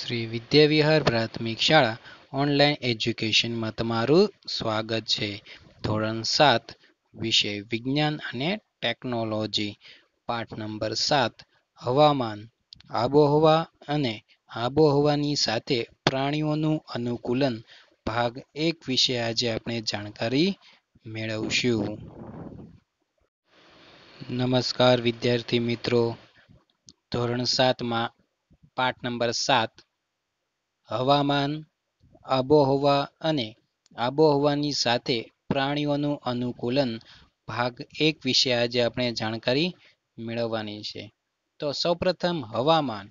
શ્રી વિદ્યાવિહાર પ્રાથમિક શાળા ઓનલાઈન એજ્યુકેશનમાં તમારું સ્વાગત છે ધોરણ સાત વિષય વિજ્ઞાન અને ટેકનોલોજી પાઠ નંબર સાત હવામાન આબોહવા અને આબોહવાની સાથે પ્રાણીઓનું અનુકૂલન ભાગ એક વિશે આજે આપણે જાણકારી મેળવશું નમસ્કાર વિદ્યાર્થી મિત્રો ધોરણ સાતમાં પાઠ નંબર સાત હવામાન આબોહવા અને આબોહવાની સાથે પ્રાણીઓનું અનુકૂલન ભાગ એક વિશે આજે આપણે જાણકારી મેળવવાની છે તો સૌપ્રથમ હવામાન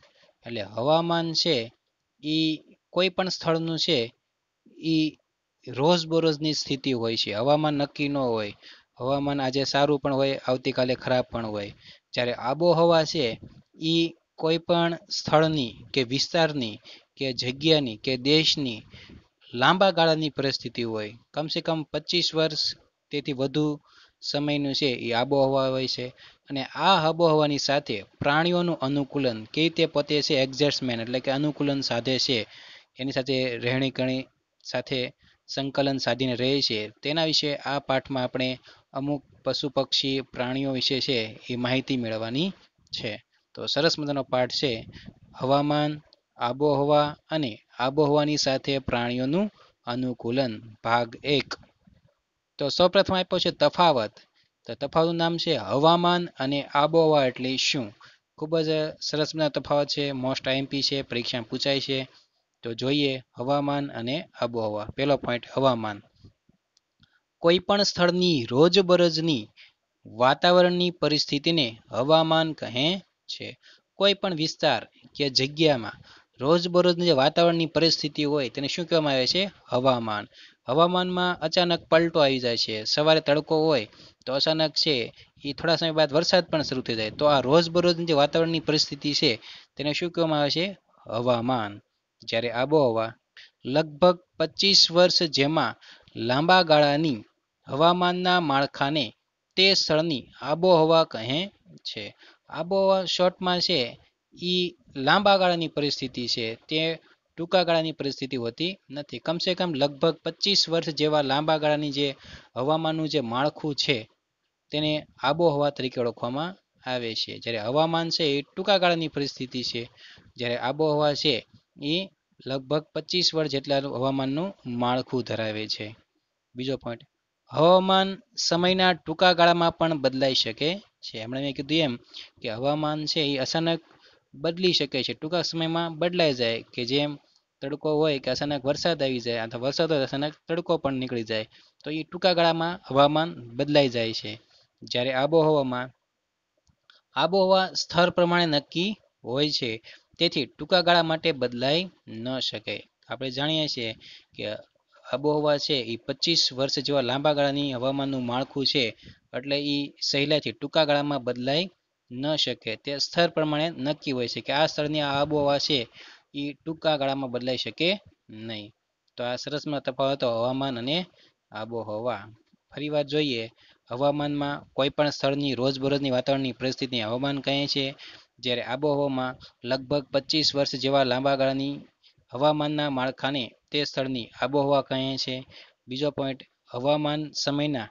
એટલે હવામાન છે એ કોઈ પણ સ્થળનું છે એ રોજબરોજની સ્થિતિ હોય છે હવામાન નક્કી ન હોય હવામાન આજે સારું પણ હોય આવતીકાલે ખરાબ પણ હોય જ્યારે આબોહવા છે એ કોઈ પણ સ્થળની કે વિસ્તારની કે જગ્યાની કે દેશની લાંબા ગાળાની પરિસ્થિતિ હોય કમસે કમ પચીસ વર્ષ તેથી વધુ સમયનું છે એ આબોહવા હોય છે અને આ આબોહવાની સાથે પ્રાણીઓનું અનુકૂલન કેવી રીતે પતે છે એડજસ્ટમેન્ટ એટલે કે અનુકૂલન સાધે છે એની સાથે રહેણી કરણી સાથે સંકલન સાધીને રહે છે તેના વિશે આ પાઠમાં આપણે અમુક પશુ પક્ષી પ્રાણીઓ વિશે છે એ માહિતી મેળવવાની છે તો સરસ મજાનો પાઠ છે હવામાન આબોહવા અને આબોહવાની સાથે પ્રાણીઓનું અનુકૂલન ભાગ એક તો સૌપ્રથમ આપ્યો છે તફાવત તો તફાવતનું નામ છે હવામાન અને આબોહવા એટલે શું ખૂબ જ સરસ મજાનો તફાવત છે મોસ્ટ આઈએમપી છે પરીક્ષામાં પૂછાય છે તો જોઈએ હવામાન અને આબોહવા પહેલો પોઈન્ટ હવામાન કોઈ પણ સ્થળની રોજબરોજની વાતાવરણની પરિસ્થિતિને હવામાન કહે છે કોઈ પણ વિસ્તાર કે જગ્યામાં રોજબરોજની જે વાતાવરણની પરિસ્થિતિ હોય તેને શું કહેવામાં આવે છે હવામાન હવામાનમાં અચાનક પલટો આવી જાય છે સવારે તડકો હોય તો અચાનક છે એ થોડા સમય બાદ વરસાદ પણ શરૂ થઈ જાય તો આ રોજબરોજની જે વાતાવરણની પરિસ્થિતિ છે તેને શું કહેવામાં આવે છે હવામાન જ્યારે આબોહવા લગભગ પચીસ વર્ષ જેમાં લાંબા ગાળાની હવામાનના માળખાને તે સ્થળની આબોહવા કહે છે આબોહવા શોર્ટમાં છે એ લાંબા ગાળાની પરિસ્થિતિ છે તે ટૂંકા ગાળાની પરિસ્થિતિ હોતી નથી કમસે કમ લગભગ પચીસ વર્ષ જેવા લાંબા ગાળાની જે હવામાનનું જે માળખું છે તેને આબોહવા તરીકે ઓળખવામાં આવે છે જ્યારે હવામાન છે એ ટૂંકા ગાળાની પરિસ્થિતિ છે જ્યારે આબોહવા છે એ લગભગ પચીસ વર્ષ જેટલા હવામાનનું માળખું ધરાવે છે બીજો પોઈન્ટ હવામાન સમયના ટૂંકા ગાળામાં પણ બદલાઈ શકે છે એમણે મેં કીધું એમ કે હવામાન છે એ અચાનક બદલી શકે છે ટૂંકા સમયમાં બદલાઈ જાય કે જેમ તડકો હોય કે અચાનક વરસાદ આવી જાય અથવા વરસાદ હોય અચાનક તડકો પણ નીકળી જાય તો એ ટૂંકા ગાળામાં હવામાન બદલાઈ જાય છે જ્યારે આબોહવામાં આબોહવા સ્થળ પ્રમાણે નક્કી હોય છે તેથી ટૂંકા ગાળા માટે બદલાઈ ન શકે આપણે જાણીએ છીએ કે આબોહવા છે એ પચીસ વર્ષ જેવા લાંબા ગાળાની હવામાનનું માળખું છે એટલે એ સહેલાથી ટૂંકા ગાળામાં બદલાઈ ન શકે તે સ્થળ પ્રમાણે નક્કી હોય છે કે આ સ્થળની આબોહવા છે એ ટૂંકા ગાળામાં બદલાઈ શકે નહીં તો આ સરસમાં તફાવતો હવામાન અને આબોહવા ફરી વાત જોઈએ હવામાનમાં કોઈ પણ સ્થળની રોજબરોજની વાતાવરણની પરિસ્થિતિને હવામાન કહે છે જ્યારે આબોહવામાં લગભગ પચીસ વર્ષ જેવા લાંબા ગાળાની હવામાનના માળખાને તે સ્થળની આબોહવા કહે છે બીજો પોઈન્ટ હવામાન સમયના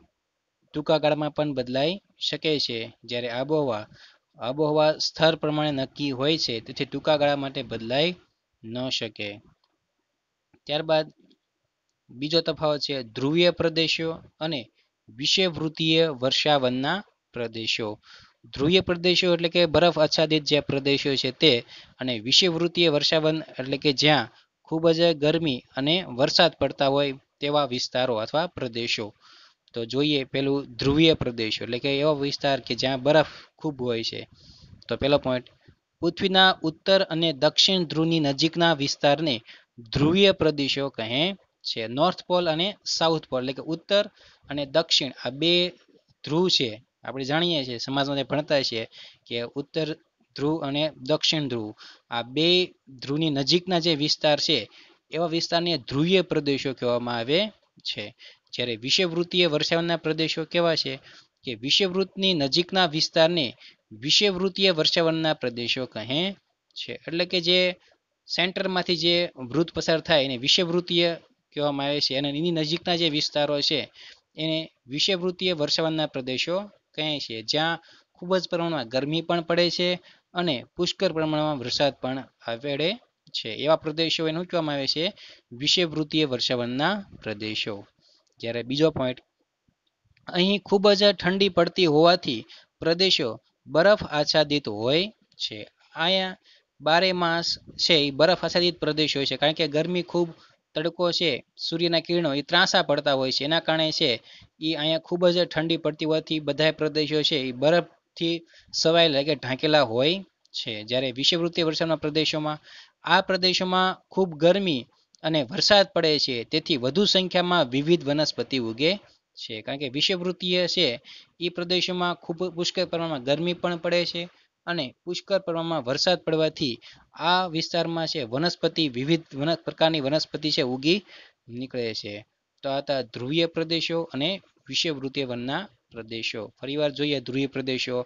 ટૂંકા ગાળામાં પણ બદલાઈ શકે છે જ્યારે આબોહવા આબોહવા સ્થળ પ્રમાણે નક્કી હોય છે તેથી ટૂંકા ગાળા માટે બદલાઈ ન શકે ત્યારબાદ બીજો તફાવત છે ધ્રુવીય પ્રદેશો અને વિષુવવૃત્તીય વર્ષાવનના પ્રદેશો ધ્રુવીય પ્રદેશો એટલે કે બરફ આચ્છાદિત જે પ્રદેશો છે તે અને વિષુવવૃત્તીય વર્ષાવન એટલે કે જ્યાં ખૂબ જ ગરમી અને વરસાદ પડતા હોય તેવા વિસ્તારો અથવા પ્રદેશો તો જોઈએ પેલું ધ્રુવીય પ્રદેશો એટલે કે એવા વિસ્તાર કે જ્યાં બરફ ખૂબ હોય છે તો પહેલો point પૃથ્વીના ઉત્તર અને દક્ષિણ ધ્રુવની નજીકના વિસ્તારને ધ્રુવીય પ્રદેશો કહે છે નોર્થ પોલ અને સાઉથ પોલ એટલે કે ઉત્તર અને દક્ષિણ આ બે ધ્રુવ છે આપણે જાણીએ છીએ સમાજમાં ભણતા છીએ કે ઉત્તર ધ્રુવ અને દક્ષિણ ધ્રુવ આ બે ધ્રુવની નજીકના જે વિસ્તાર છે એવા વિસ્તારને ધ્રુવીય પ્રદેશો કહેવામાં આવે છે જ્યારે વિષુવવૃત્તીય વર્ષાવનના પ્રદેશો કેવા છે કે વિષુવવૃત્તની નજીકના વિસ્તારને વિષુવવૃત્તીય વર્ષાવનના પ્રદેશો કહે છે એટલે કે જે સેન્ટરમાંથી જે વૃત્ત પસાર થાય એને વિષુવવૃત્તીય કહેવામાં આવે છે અને એની નજીકના જે વિસ્તારો છે એને વિષુવવૃત્તીય વર્ષાવનના પ્રદેશો કહે છે જ્યાં ખૂબ જ પ્રમાણમાં ગરમી પણ પડે છે અને પુષ્કળ પ્રમાણમાં વરસાદ પણ આવેડે છે એવા પ્રદેશો એનું કહેવામાં આવે છે વિષુવવૃત્તીય વર્ષાવનના પ્રદેશો જ્યારે બીજો પોઈન્ટ અહીં ખૂબ જ ઠંડી પડતી હોવાથી પ્રદેશો બરફ આચ્છાદિત હોય છે અહીંયા બારેમાસ છે એ બરફ આચ્છાદિત પ્રદેશ હોય છે કારણ કે ગરમી ખૂબ તડકો છે સૂર્યના કિરણો એ ત્રાંસા પડતા હોય છે એના કારણે છે એ અહીંયા ખૂબ જ ઠંડી પડતી હોવાથી બધા પ્રદેશો છે એ બરફથી સવાયેલા કે ઢાંકેલા હોય છે જ્યારે વિષુવવૃત્તીય વરસાદના પ્રદેશોમાં આ પ્રદેશોમાં ખૂબ ગરમી અને વરસાદ પડે છે તેથી વધુ સંખ્યામાં વિવિધ વનસ્પતિ ઉગે છે કારણ કે વિષુવવૃત્તીય છે એ પ્રદેશોમાં ખૂબ પુષ્કળ પ્રમાણમાં ગરમી પણ પડે છે અને પુષ્કળ પ્રમાણમાં વરસાદ પડવાથી આ વિસ્તારમાં છે વનસ્પતિ વિવિધ વન પ્રકારની વનસ્પતિ છે ઉગી નીકળે છે તો આ હતા ધ્રુવીય પ્રદેશો અને વિષવૃત્તિય વનના પ્રદેશો ફરીવાર જોઈએ ધ્રુવીય પ્રદેશો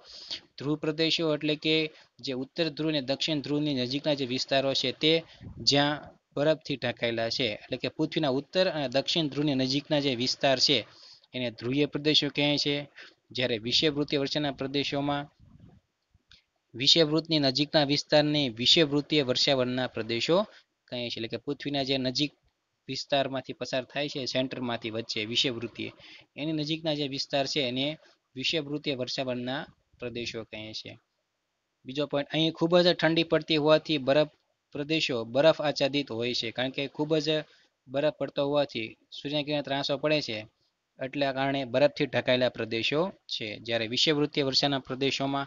ધ્રુવ પ્રદેશો એટલે કે જે ઉત્તર ધ્રુવ અને દક્ષિણ ધ્રુવની નજીકના જે વિસ્તારો છે તે જ્યાં બરફથી ઢંકાયેલા છે એટલે કે પૃથ્વીના ઉત્તર અને દક્ષિણ ધ્રુવની નજીકના જે વિસ્તાર છે એને ધ્રુવીય પ્રદેશો કહે છે જ્યારે વિષયવૃત્તીય વર્ષાના પ્રદેશોમાં વિષયવૃત્તની નજીકના વિસ્તારને વિષયવૃત્તીય વર્ષાવનના પ્રદેશો કહે છે એટલે કે પૃથ્વીના જે નજીક વિસ્તારમાંથી પસાર થાય છે સેન્ટરમાંથી વચ્ચે વિષયવૃત્તીય એની નજીકના જે વિસ્તાર છે એને વિષયવૃત્તીય વર્ષાવનના પ્રદેશો કહે છે બીજો પોઈન્ટ અહીં ખૂબ જ ઠંડી પડતી હોવાથી બરફ પ્રદેશો બરફ આચ્છાદિત હોય છે કારણ કે ખૂબ જ બરફ પડતો હોવાથી સૂર્યના કિરણ ત્રાસો પડે છે એટલા કારણે બરફથી ઢંકાયેલા પ્રદેશો છે જ્યારે વિષુવવૃત્તીય વર્ષાના પ્રદેશોમાં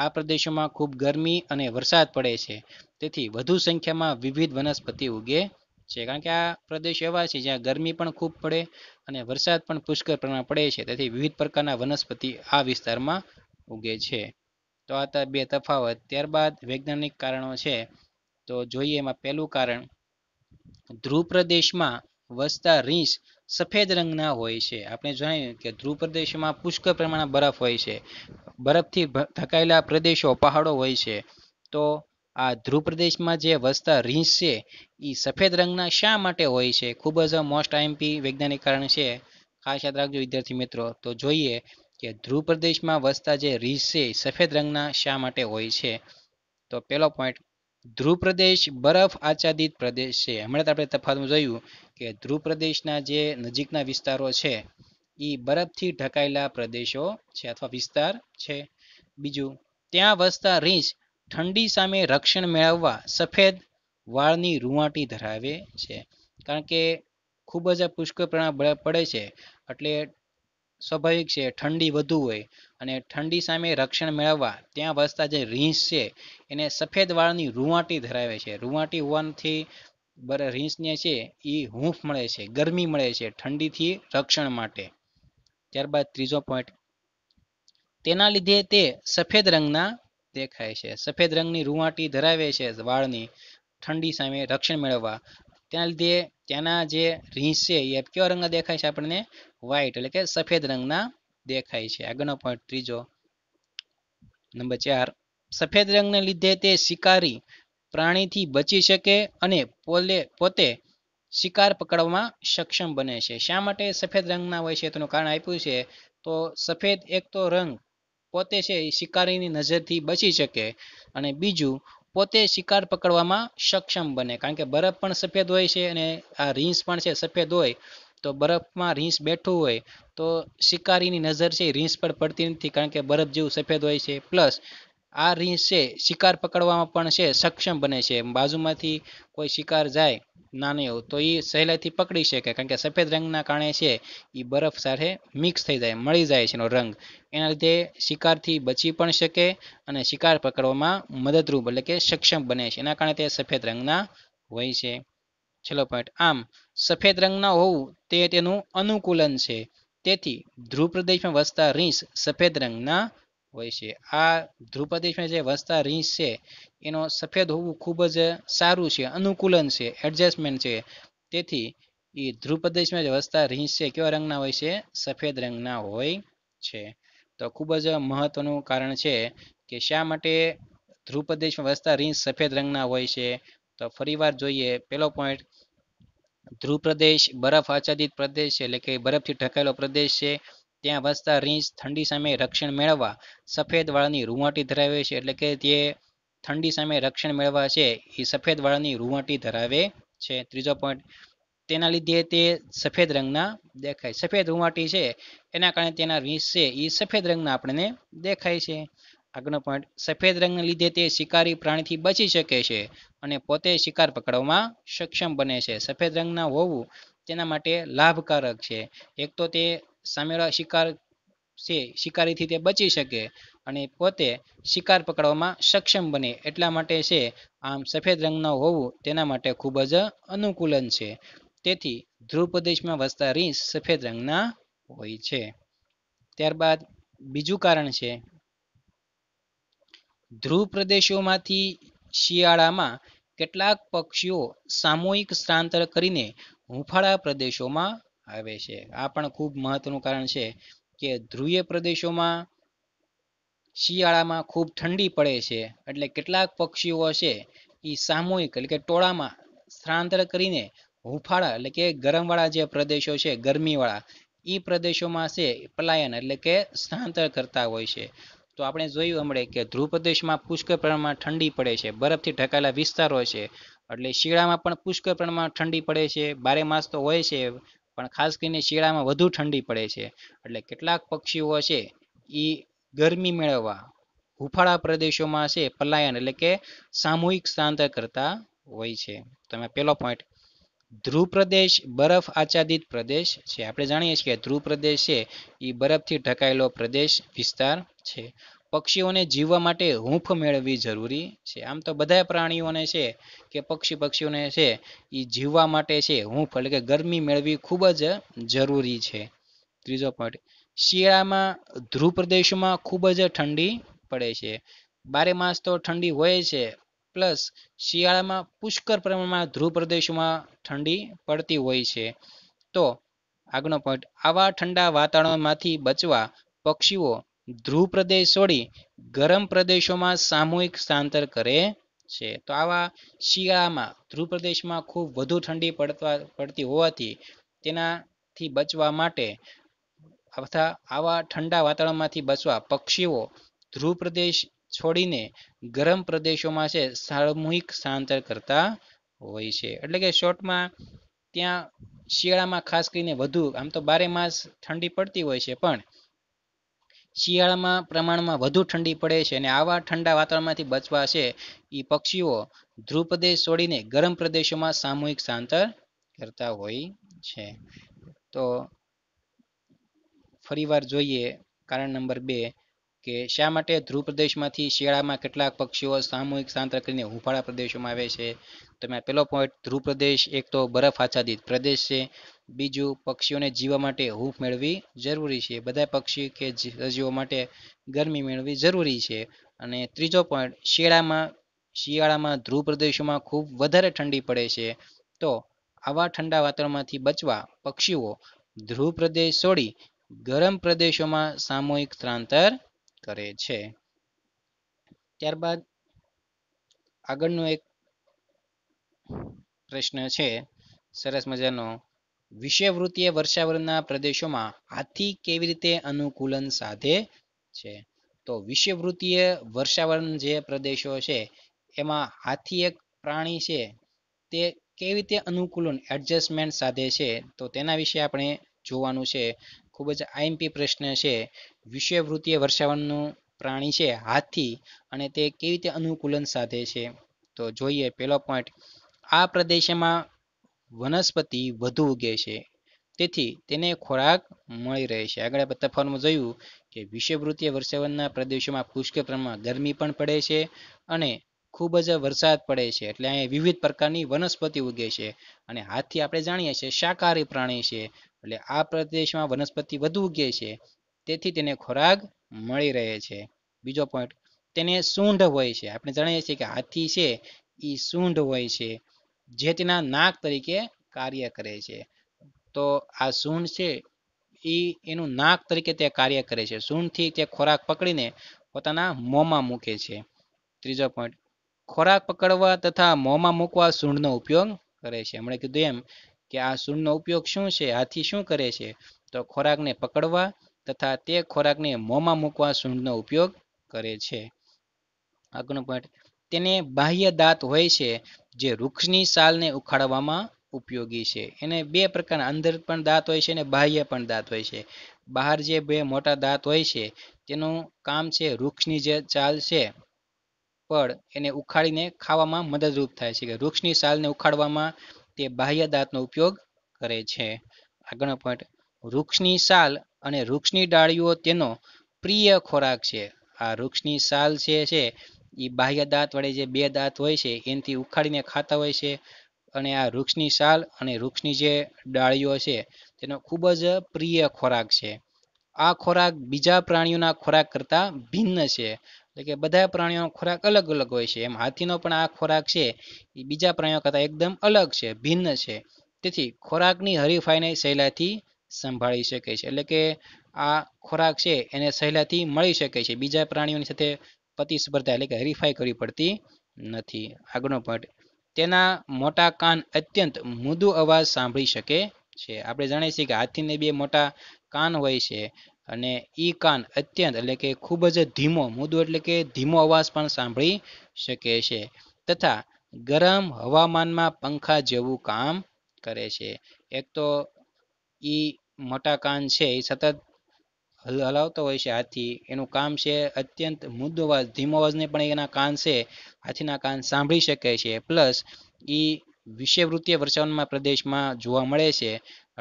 આ પ્રદેશોમાં ખૂબ ગરમી અને વરસાદ પડે છે તેથી વધુ સંખ્યામાં વિવિધ વનસ્પતિ ઉગે છે કારણ કે આ પ્રદેશ એવા છે જ્યાં ગરમી પણ ખૂબ પડે અને વરસાદ પણ પુષ્કળ પ્રમાણમાં પડે છે તેથી વિવિધ પ્રકારના વનસ્પતિ આ વિસ્તારમાં ઉગે છે તો આ બે તફાવત ત્યારબાદ વૈજ્ઞાનિક કારણો છે તો જોઈએ એમાં પહેલું કારણ ધ્રુવ પ્રદેશમાં વસતા રીંછ સફેદ રંગના હોય છે આપણે જાણીએ કે ધ્રુવ પ્રદેશમાં પુષ્કળ પ્રમાણમાં બરફ હોય છે બરફથી ઢકાયેલા પ્રદેશો પહાડો હોય છે તો આ ધ્રુવ પ્રદેશમાં જે વસતા રીંછ છે એ સફેદ રંગના શા માટે હોય છે ખૂબ જ મોસ્ટ આઈએમપી વૈજ્ઞાનિક કારણ છે ખાસ યાદ રાખજો વિદ્યાર્થી મિત્રો તો જોઈએ કે ધ્રુવ પ્રદેશમાં વસતા જે રીંછ છે સફેદ રંગના શા માટે હોય છે તો પહેલો પોઈન્ટ ધ્રુવ પ્રદેશ બરફ આચ્છાદિત પ્રદેશ છે હમણાં આપણે તફાવતમાં જોયું કે ધ્રુવ પ્રદેશના જે નજીકના વિસ્તારો છે એ બરફથી ઢકાયેલા પ્રદેશો છે અથવા વિસ્તાર છે બીજું ત્યાં વસતા રીંછ ઠંડી સામે રક્ષણ મેળવવા સફેદ વાળની રૂવાટી ધરાવે છે કારણ કે ખૂબ જ પુષ્કળ પ્રમાણ પડે છે એટલે સ્વાભાવિક છે ઠંડી વધુ હોય અને ઠંડી સામે રક્ષણ મેળવવા ત્યાં વસતા જે રીંછ છે એને સફેદ વાળની રૂવાટી ધરાવે છે રૂવાટી હોવાથી બર રીંછને છે એ હૂંફ મળે છે ગરમી મળે છે ઠંડીથી રક્ષણ માટે ત્યારબાદ ત્રીજો પોઈન્ટ તેના લીધે તે સફેદ રંગના દેખાય છે સફેદ રંગની રૂંવાટી ધરાવે છે વાળની ઠંડી સામે રક્ષણ મેળવવા તેના લીધે ત્યાંના જે રીંછ છે એ કેવા રંગના દેખાય છે આપણને વ્હાઈટ એટલે કે સફેદ રંગના દેખાય છે આગળનો point ત્રીજો નંબર ચાર સફેદ રંગને લીધે તે શિકારી પ્રાણીથી બચી શકે અને પોતે શિકાર પકડવામાં સક્ષમ બને છે શા માટે સફેદ રંગના હોય છે તેનું કારણ આપ્યું છે તો સફેદ એક તો રંગ પોતે છે શિકારીની નજરથી બચી શકે અને બીજું પોતે શિકાર પકડવામાં સક્ષમ બને કારણ કે બરફ પણ સફેદ હોય છે અને આ રીંછ પણ છે સફેદ હોય તો બરફમાં રીંછ બેઠું હોય તો શિકારીની નજર છે એ રીંછ પર પડતી નથી કારણ કે બરફ જેવું સફેદ હોય છે પ્લસ આ રીંસ છે શિકાર પકડવામાં પણ છે સક્ષમ બને છે બાજુમાંથી કોઈ શિકાર જાય નાનો એવું તો એ સહેલાઈથી પકડી શકે કારણ કે સફેદ રંગના કારણે છે એ બરફ સાથે મિક્સ થઈ જાય મળી જાય છે એનો રંગ એના લીધે શિકારથી બચી પણ શકે અને શિકાર પકડવામાં મદદરૂપ એટલે કે સક્ષમ બને છે એના કારણે તે સફેદ રંગના હોય છે છેલ્લો પોઈન્ટ આમ સફેદ રંગના હોવું તે તેનું અનુકૂલન છે તેથી ધ્રુવ પ્રદેશમાં વસતા રીંસ સફેદ રંગના હોય છે આ ધ્રુવ પ્રદેશમાં જે વસતા રીંસ છે એનો સફેદ હોવું ખૂબ જ સારું છે અનુકૂલન છે એડજસ્ટમેન્ટ છે તેથી એ ધ્રુવ પ્રદેશમાં જે વસતા રીંસ છે કેવા રંગના હોય છે સફેદ રંગના હોય છે તો ખૂબ જ મહત્વનું કારણ છે કે શા માટે ધ્રુવ પ્રદેશમાં વસતા રીંસ સફેદ રંગના હોય છે તો ફરીવાર જોઈએ પેલો પોઈન્ટ ધ્રુવ પ્રદેશ બરફ આચ્છાદિત પ્રદેશ છે એટલે કે બરફથી ઢંકાયેલો પ્રદેશ છે ત્યાં વસતા રીંછ ઠંડી સામે રક્ષણ મેળવવા સફેદ વાળની રૂવાટી ધરાવે છે એટલે કે જે ઠંડી સામે રક્ષણ મેળવવા છે એ સફેદ વાળની રૂંવાટી ધરાવે છે ત્રીજો પોઈન્ટ તેના લીધે તે સફેદ રંગના દેખાય સફેદ રૂવાટી છે એના કારણે તેના રીંછ છે એ સફેદ રંગના આપણને દેખાય છે આગળનો પોઈન્ટ સફેદ રંગને લીધે તે શિકારી પ્રાણીથી બચી શકે છે અને પોતે શિકાર પકડવામાં સક્ષમ બને છે સફેદ રંગના હોવું તેના માટે લાભકારક છે એક તો તે સામેળા શિકાર છે શિકારીથી તે બચી શકે અને પોતે શિકાર પકડવામાં સક્ષમ બને એટલા માટે છે આમ સફેદ રંગના હોવું તેના માટે ખૂબ જ અનુકૂલન છે તેથી ધ્રુવ પ્રદેશમાં વસતા રીંસ સફેદ રંગના હોય છે ત્યારબાદ બીજું કારણ છે ધ્રુવ પ્રદેશોમાંથી શિયાળામાં કેટલાક પક્ષીઓ સામૂહિક સ્થળાંતર કરીને હૂંફાળા પ્રદેશોમાં આવે છે આ પણ ખૂબ મહત્વનું કારણ છે કે ધ્રુવીય પ્રદેશોમાં શિયાળામાં ખૂબ ઠંડી પડે છે એટલે કેટલાક પક્ષીઓ છે એ સામૂહિક એટલે કે ટોળામાં સ્થળાંતર કરીને હુંફાળા એટલે કે ગરમવાળા જે પ્રદેશો છે ગરમીવાળા એ પ્રદેશોમાં છે પલાયન એટલે કે સ્થળાંતર કરતા હોય છે તો આપણે જોયું હમણે કે ધ્રુવ પ્રદેશમાં પુષ્કળ પ્રમાણમાં ઠંડી પડે છે બરફથી ઢકાયેલા વિસ્તારો છે એટલે શિયાળામાં પણ પુષ્કળ પ્રમાણમાં ઠંડી પડે છે બારે માસ તો હોય છે પણ ખાસ કરીને શિયાળામાં વધુ ઠંડી પડે છે એટલે કેટલાક પક્ષીઓ છે એ ગરમી મેળવવા હુફાળા પ્રદેશોમાં છે પલાયન એટલે કે સામૂહિક સ્થાનાંતર કરતા હોય છે તમે પહેલો પોઈન્ટ ધ્રુવ પ્રદેશ બરફ આચ્છાદિત પ્રદેશ છે આપણે જાણીએ છીએ કે ધ્રુવ પ્રદેશ છે એ બરફથી ઢકાયેલો પ્રદેશ વિસ્તાર છે પક્ષીઓને જીવવા માટે હૂંફ મેળવવી જરૂરી છે આમ તો બધા પ્રાણીઓને છે કે પક્ષી પક્ષીઓને છે એ જીવવા માટે છે હૂંફ એટલે કે ગરમી મેળવવી ખૂબ જ જરૂરી છે ત્રીજો પોઈન્ટ શિયાળામાં ધ્રુવ પ્રદેશમાં ખૂબ જ ઠંડી પડે છે બારે માસ તો ઠંડી હોય છે પ્લસ શિયાળામાં પુષ્કળ પ્રમાણમાં ધ્રુવ પ્રદેશોમાં ઠંડી પડતી હોય છે તો આગળનો પોઈન્ટ આવા ઠંડા વાતાવરણમાંથી બચવા પક્ષીઓ ધ્રુવ પ્રદેશ છોડી ગરમ પ્રદેશોમાં સામૂહિક સ્થાનાંતર કરે છે તો આવા શિયાળામાં ધ્રુવ પ્રદેશમાં ખૂબ વધુ ઠંડી પડતા પડતી હોવાથી તેનાથી બચવા માટે અથવા આવા ઠંડા વાતાવરણમાંથી બચવા પક્ષીઓ ધ્રુવ પ્રદેશ છોડીને ગરમ પ્રદેશોમાં છે સામૂહિક સ્થળાંતર કરતા હોય છે એટલે કે શોર્ટમાં ત્યાં શિયાળામાં ખાસ કરીને વધુ આમ તો બારે માસ ઠંડી પડતી હોય છે પણ શિયાળામાં પ્રમાણમાં વધુ ઠંડી પડે છે અને આવા ઠંડા વાતાવરણમાંથી બચવા છે એ પક્ષીઓ ધ્રુવ પ્રદેશ છોડીને ગરમ પ્રદેશોમાં સામૂહિક સ્થાંતર કરતા હોય છે તો ફરીવાર જોઈએ કારણ નંબર બે કે શા માટે ધ્રુવ પ્રદેશમાંથી શિયાળામાં કેટલાક પક્ષીઓ સામૂહિક સ્થાનાંતર કરીને હુંફાળા પ્રદેશોમાં આવે છે તો એમાં પહેલો પોઈન્ટ ધ્રુવ પ્રદેશ એક તો બરફ આચ્છાદિત પ્રદેશ છે બીજું પક્ષીઓને જીવવા માટે હૂંફ મેળવી જરૂરી છે બધા પક્ષી કે સજીવો માટે ગરમી મેળવી જરૂરી છે અને ત્રીજો પોઈન્ટ શિયાળામાં શિયાળામાં ધ્રુવ પ્રદેશોમાં ખૂબ વધારે ઠંડી પડે છે તો આવા ઠંડા વાતાવરણમાંથી બચવા પક્ષીઓ ધ્રુવ પ્રદેશ છોડી ગરમ પ્રદેશોમાં સામૂહિક સ્થળાંતર કરે છે. ત્યારબાદ આગળનો એક પ્રશ્ન છે સરસ મજાનો વિષુવવૃત્તીય વર્ષાવરના પ્રદેશોમાં હાથી કેવી રીતે અનુકૂલન સાધે છે? તો વિષુવવૃત્તીય વર્ષાવન જે પ્રદેશો છે એમાં હાથી એક પ્રાણી છે તે કેવી રીતે અનુકૂલન adjustment સાધે છે તો તેના વિશે આપણે જોવાનું છે. ખૂબ જ IMP પ્રશ્ન છે વિષુવવૃત્તીય વર્ષાવનનું પ્રાણી છે હાથી અને તે કેવી રીતે અનુકૂલન સાધે છે તો જોઈએ પહેલો point આ પ્રદેશમાં વનસ્પતિ વધુ ઉગે છે તેથી તેને ખોરાક મળી રહે છે આગળ આપણે જોયું કે વિષુવવૃત્તીય વર્ષાવનના પ્રદેશોમાં પુષ્કળ પ્રમાણમાં ગરમી પણ પડે છે અને ખૂબ જ વરસાદ પડે છે એટલે અહીંયા વિવિધ પ્રકારની વનસ્પતિ ઉગે છે અને હાથી આપણે જાણીએ છીએ શાકાહારી પ્રાણી છે એટલે આ પ્રદેશમાં વનસ્પતિ વધુ ઉગે છે તેથી તેને ખોરાક મળી રહે છે બીજો point તેને સૂંઢ હોય છે આપણે જાણીએ છીએ કે હાથી છે એ સૂંઢ હોય છે જે તેના નાક તરીકે કાર્ય કરે છે તો આ સૂંઢ છે એ એનું નાક તરીકે તે કાર્ય કરે છે સૂંઢથી તે ખોરાક પકડીને પોતાના મોંમાં મૂકે છે ત્રીજો point ખોરાક પકડવા તથા મોંમાં મૂકવા સૂંઢનો ઉપયોગ કરે છે હમણાં કીધું એમ કે આ સૂળનો ઉપયોગ શું છે હાથી શું કરે છે તો ખોરાકને પકડવા તથા તે ખોરાકને મોંમાં મૂકવા સૂંઢનો ઉપયોગ કરે છે આગળનો પોઈન્ટ તેને બાહ્ય દાંત હોય છે જે વૃક્ષની સાલને ઉખાડવામાં ઉપયોગી છે એને બે પ્રકારના અંદર પણ દાંત હોય છે અને બાહ્ય પણ દાંત હોય છે બહાર જે બે મોટા દાંત હોય છે તેનું કામ છે વૃક્ષની જે ચાલ છે પણ એને ઉખાડીને ખાવામાં મદદરૂપ થાય છે કે વૃક્ષની સાલને ઉખાડવામાં તે બાહ્ય દાંતનો ઉપયોગ કરે છે આગળનો પોઈન્ટ વૃક્ષની સાલ અને વૃક્ષની ડાળીઓ તેનો પ્રિય ખોરાક છે આ વૃક્ષની સાલ છે એ બાહ્ય દાંત વડે જે બે દાંત હોય છે એનાથી ઉખાડીને ખાતા હોય છે અને આ વૃક્ષની સાલ અને વૃક્ષની જે ડાળીઓ છે તેનો ખૂબ જ પ્રિય ખોરાક છે આ ખોરાક બીજા પ્રાણીઓના ખોરાક કરતાં ભિન્ન છે એટલે કે બધા પ્રાણીઓનો ખોરાક અલગ અલગ હોય છે એમ હાથીનો પણ આ ખોરાક છે એ બીજા પ્રાણીઓ કરતાં એકદમ અલગ છે ભિન્ન છે તેથી ખોરાકની હરીફાઈને સહેલાથી સંભાળી શકે છે એટલે કે આ ખોરાક છે એને સહેલાથી મળી શકે છે બીજા પ્રાણીઓની સાથે પ્રતિસ્પર્ધા એટલે કે હરીફાઈ કરવી પડતી નથી આગળનો પોઈન્ટ તેના મોટા કાન અત્યંત મૃદુ અવાજ સાંભળી શકે છે આપણે જાણીએ છીએ કે હાથીને બે મોટા કાન હોય છે અને એ કાન અત્યંત એટલે કે ખૂબ જ ધીમો મુદો એટલે કે ધીમો અવાજ પણ સાંભળી શકે છે તથા ગરમ હવામાનમાં પંખા જેવું કામ કરે છે એક તો એ મોટા કાન છે એ સતત હલાવતો હોય છે હાથી એનું કામ છે અત્યંત મુદ્દો અવાજ ધીમો અવાજને પણ એના કાન છે હાથીના કાન સાંભળી શકે છે પ્લસ એ વિષુવવૃત્તીય વરસાવનમાં પ્રદેશમાં જોવા મળે છે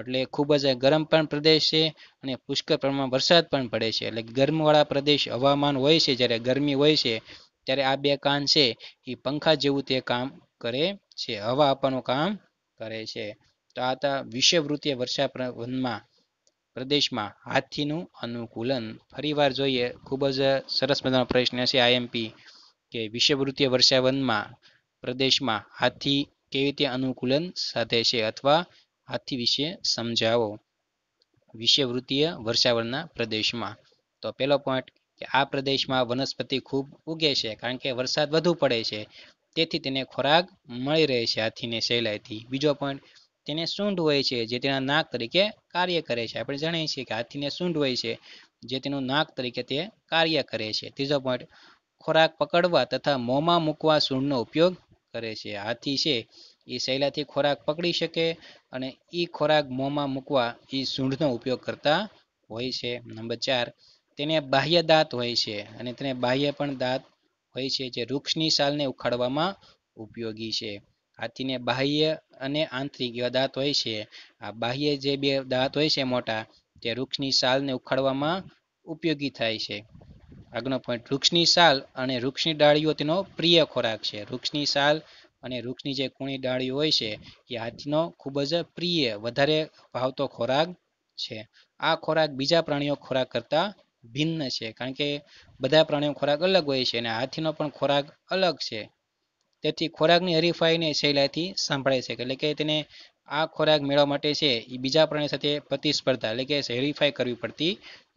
એટલે ખૂબ જ ગરમ પણ પ્રદેશ છે અને પુષ્કળ પ્રમાણમાં વરસાદ પણ પડે છે એટલે ગરમવાળા પ્રદેશ હવામાન હોય છે જ્યારે ગરમી હોય છે ત્યારે આ બે કાન છે એ પંખા જેવું તે કામ કરે છે હવા આપવાનું કામ કરે છે તો આ હતા વિષયવૃત્તીય વર્ષાવનમાં પ્રદેશમાં હાથીનું અનુકૂલન ફરીવાર જોઈએ ખૂબ જ સરસ મજાનો પ્રશ્ન છે આઈએમપી કે વિષયવૃત્તીય વર્ષાવનમાં પ્રદેશમાં હાથી કેવી રીતે અનુકૂલન સાધે છે અથવા આથી વિશે સમજાવો વિષયવૃત્તીય વર્ષાવરના પ્રદેશમાં તો પહેલો પોઈન્ટ કે આ પ્રદેશમાં વનસ્પતિ ખૂબ ઉગે છે કારણ કે વરસાદ વધુ પડે છે તેથી તેને ખોરાક મળી રહે છે હાથીને સહેલાઈથી બીજો પોઈન્ટ તેને સૂંઢ હોય છે જે તેના નાક તરીકે કાર્ય કરે છે આપણે જાણીએ છીએ કે હાથીને સૂંઢ હોય છે જે તેનું નાક તરીકે તે કાર્ય કરે છે ત્રીજો પોઈન્ટ ખોરાક પકડવા તથા મોંમાં મૂકવા સૂંઢનો ઉપયોગ કરે છે હાથી છે એ સહેલાથી ખોરાક પકડી શકે અને એ ખોરાક મોંમાં મૂકવા એ સૂંઢનો ઉપયોગ કરતા હોય છે નંબર ચાર તેને બાહ્ય દાંત હોય છે અને તેને બાહ્ય પણ દાંત હોય છે જે વૃક્ષની સાલને ઉખાડવામાં ઉપયોગી છે હાથીને બાહ્ય અને આંતરિક એવા દાંત હોય છે આ બાહ્ય જે બે દાંત હોય છે મોટા તે વૃક્ષની સાલને ઉખાડવામાં ઉપયોગી થાય છે આગળનો પોઈન્ટ વૃક્ષની સાલ અને વૃક્ષની ડાળીઓ તેનો પ્રિય ખોરાક છે વૃક્ષની સાલ અને વૃક્ષની જે કૂણી ડાળી હોય છે એ હાથીનો ખૂબ જ પ્રિય વધારે ભાવતો ખોરાક છે આ ખોરાક બીજા પ્રાણીઓ ખોરાક કરતાં ભિન્ન છે કારણ કે બધા પ્રાણીઓ ખોરાક અલગ હોય છે અને હાથીનો પણ ખોરાક અલગ છે તેથી ખોરાકની હરીફાઈને સહેલાઈથી સંભાળે છે એટલે કે તેને આ ખોરાક મેળવવા માટે છે એ બીજા પ્રાણી સાથે પ્રતિસ્પર્ધા એટલે કે હરીફાઈ કરવી પડતી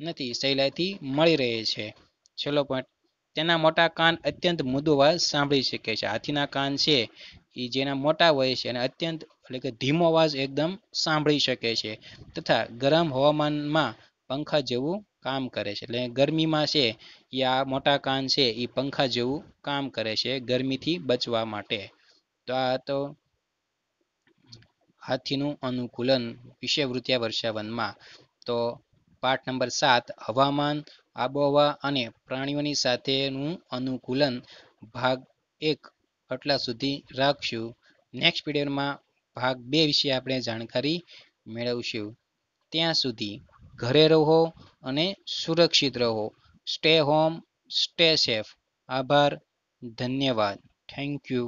નથી સહેલાઈથી મળી રહે છે છેલ્લો પોઈન્ટ તેના મોટા કાન અત્યંત મૃદુ અવાજ સાંભળી શકે છે હાથીના કાન છે એ જેના મોટા હોય છે અને અત્યંત એટલે કે ધીમો અવાજ એકદમ સાંભળી શકે છે તથા ગરમ હવામાનમાં પંખા જેવું કામ કરે છે એટલે ગરમીમાં છે એ આ મોટા કાન છે એ પંખા જેવું કામ કરે છે ગરમીથી બચવા માટે તો આ તો હાથીનું અનુકૂલન વિષય વર્ષાવનમાં તો પાઠ નંબર સાત હવામાન આબોહવા અને પ્રાણીઓની સાથેનું અનુકૂલન ભાગ એક આટલા સુધી રાખશું નેક્સ્ટ પીરિયડમાં ભાગ બે વિશે આપણે જાણકારી મેળવશું ત્યાં સુધી ઘરે રહો અને સુરક્ષિત રહો સ્ટે હોમ સ્ટે સેફ આભાર ધન્યવાદ થેન્ક યુ